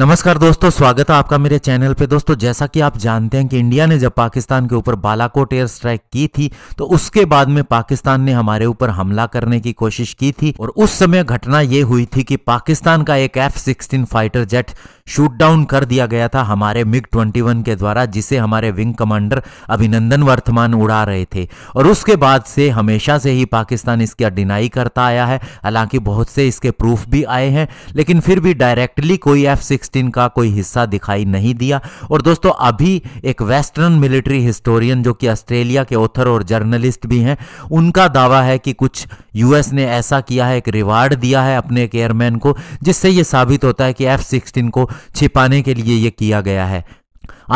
नमस्कार दोस्तों स्वागत है आपका मेरे चैनल पे दोस्तों जैसा कि आप जानते हैं कि इंडिया ने जब पाकिस्तान के ऊपर बालाकोट एयर स्ट्राइक की थी तो उसके बाद में पाकिस्तान ने हमारे ऊपर हमला करने की कोशिश की थी और उस समय घटना ये हुई थी कि पाकिस्तान का एक F sixteen fighter jet shoot down कर दिया गया था हमारे मिग ट्वेंटी के द्वारा जिसे हमारे विंग कमांडर अभिनंदन वर्तमान उड़ा रहे थे और उसके बाद से हमेशा से ही पाकिस्तान इसका डिनाई करता आया है हालांकि बहुत से इसके प्रूफ भी आए हैं लेकिन फिर भी डायरेक्टली कोई एफ सिक्स सिक्सटीन का कोई हिस्सा दिखाई नहीं दिया और दोस्तों अभी एक वेस्टर्न मिलिट्री हिस्टोरियन जो कि ऑस्ट्रेलिया के ऑथर और जर्नलिस्ट भी हैं उनका दावा है कि कुछ यूएस ने ऐसा किया है एक रिवार्ड दिया है अपने एक एयरमैन को जिससे यह साबित होता है कि एफ सिक्सटीन को छिपाने के लिए यह किया गया है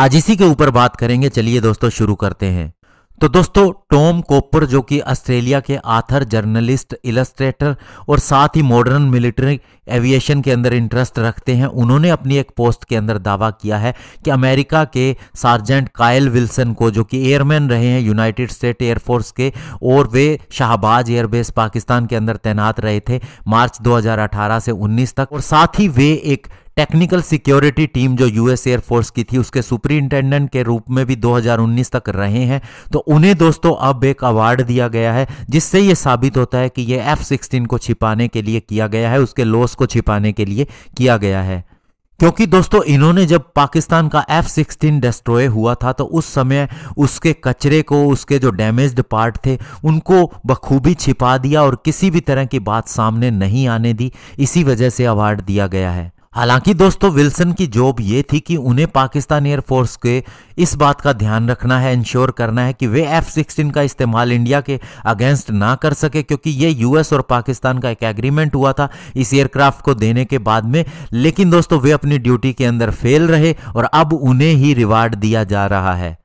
आज इसी के ऊपर बात करेंगे चलिए दोस्तों शुरू करते हैं तो दोस्तों टॉम कोपर जो कि ऑस्ट्रेलिया के आथर जर्नलिस्ट इलस्ट्रेटर और साथ ही मॉडर्न मिलिट्री एविएशन के अंदर इंटरेस्ट रखते हैं उन्होंने अपनी एक पोस्ट के अंदर दावा किया है कि अमेरिका के सार्जेंट कायल विल्सन को जो कि एयरमैन रहे हैं यूनाइटेड स्टेट एयरफोर्स के और वे शाहबाज एयरबेस पाकिस्तान के अंदर तैनात रहे थे मार्च 2018 से 19 तक और साथ ही वे एक टेक्निकल सिक्योरिटी टीम जो यूएस एयरफोर्स की थी उसके सुपरिंटेंडेंट के रूप में भी 2019 तक रहे हैं तो उन्हें दोस्तों अब एक अवार्ड दिया गया है जिससे ये साबित होता है कि यह एफ सिक्सटीन को छिपाने के लिए किया गया है उसके लॉस को छिपाने के लिए किया गया है क्योंकि दोस्तों इन्होंने जब पाकिस्तान का एफ सिक्सटीन डिस्ट्रॉय हुआ था तो उस समय उसके कचरे को उसके जो डैमेज्ड पार्ट थे उनको बखूबी छिपा दिया और किसी भी तरह की बात सामने नहीं आने दी इसी वजह से अवार्ड दिया गया है हालांकि दोस्तों विल्सन की जॉब ये थी कि उन्हें पाकिस्तान एयरफोर्स के इस बात का ध्यान रखना है इंश्योर करना है कि वे एफ सिक्सटीन का इस्तेमाल इंडिया के अगेंस्ट ना कर सके क्योंकि ये यूएस और पाकिस्तान का एक एग्रीमेंट हुआ था इस एयरक्राफ्ट को देने के बाद में लेकिन दोस्तों वे अपनी ड्यूटी के अंदर फेल रहे और अब उन्हें ही रिवार्ड दिया जा रहा है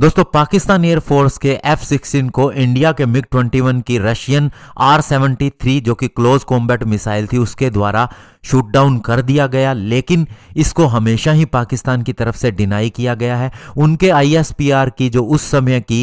दोस्तों पाकिस्तान एयरफोर्स के एफ सिक्सटीन को इंडिया के मिग ट्वेंटी वन की रशियन आर सेवेंटी थ्री जो कि क्लोज कॉम्बैट मिसाइल थी उसके द्वारा शूट डाउन कर दिया गया लेकिन इसको हमेशा ही पाकिस्तान की तरफ से डिनाई किया गया है उनके आईएसपीआर की जो उस समय की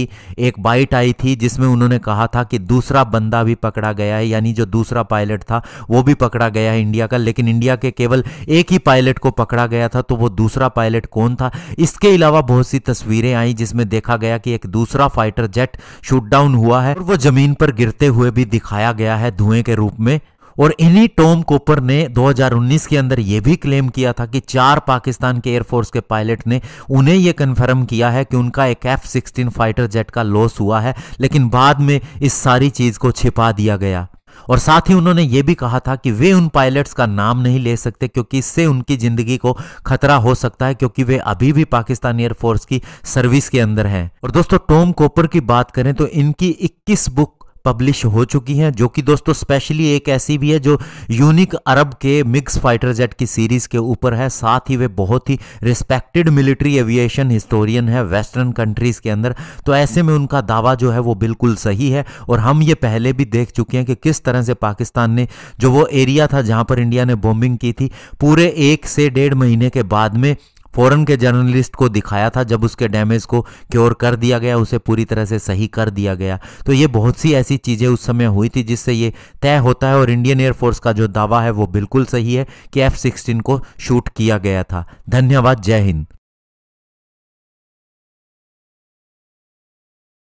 एक बाइट आई थी जिसमें उन्होंने कहा था कि दूसरा बंदा भी पकड़ा गया है यानी जो दूसरा पायलट था वो भी पकड़ा गया है इंडिया का लेकिन इंडिया के केवल एक ही पायलट को पकड़ा गया था तो वो दूसरा पायलट कौन था इसके अलावा बहुत सी तस्वीरें आई जिसमें देखा गया कि एक दूसरा फाइटर जेट शूट डाउन हुआ है और वो जमीन पर गिरते हुए भी दिखाया गया है धुएं के रूप में और इन्हीं टॉम कोपर ने 2019 के अंदर यह भी क्लेम किया था कि चार पाकिस्तान के एयरफोर्स के पायलट ने उन्हें यह कंफर्म किया है कि उनका एक एफ सिक्सटीन फाइटर जेट का लॉस हुआ है लेकिन बाद में इस सारी चीज को छिपा दिया गया और साथ ही उन्होंने ये भी कहा था कि वे उन पायलट्स का नाम नहीं ले सकते क्योंकि इससे उनकी ज़िंदगी को खतरा हो सकता है क्योंकि वे अभी भी पाकिस्तान एयरफोर्स की सर्विस के अंदर हैं और दोस्तों टॉम कोपर की बात करें तो इनकी 21 बुक पब्लिश हो चुकी हैं जो कि दोस्तों स्पेशली एक ऐसी भी है जो यूनिक अरब के मिक्स फाइटर जेट की सीरीज़ के ऊपर है साथ ही वे बहुत ही रिस्पेक्टेड मिलिट्री एविएशन हिस्टोरियन है वेस्टर्न कंट्रीज़ के अंदर तो ऐसे में उनका दावा जो है वो बिल्कुल सही है और हम ये पहले भी देख चुके हैं कि किस तरह से पाकिस्तान ने जो वो एरिया था जहाँ पर इंडिया ने बॉम्बिंग की थी पूरे एक से डेढ़ महीने के बाद में फ़ोरन के जर्नलिस्ट को दिखाया था जब उसके डैमेज को क्योर कर दिया गया उसे पूरी तरह से सही कर दिया गया तो ये बहुत सी ऐसी चीज़ें उस समय हुई थी जिससे ये तय होता है और इंडियन एयरफोर्स का जो दावा है वो बिल्कुल सही है कि एफ सिक्सटीन को शूट किया गया था धन्यवाद जय हिंद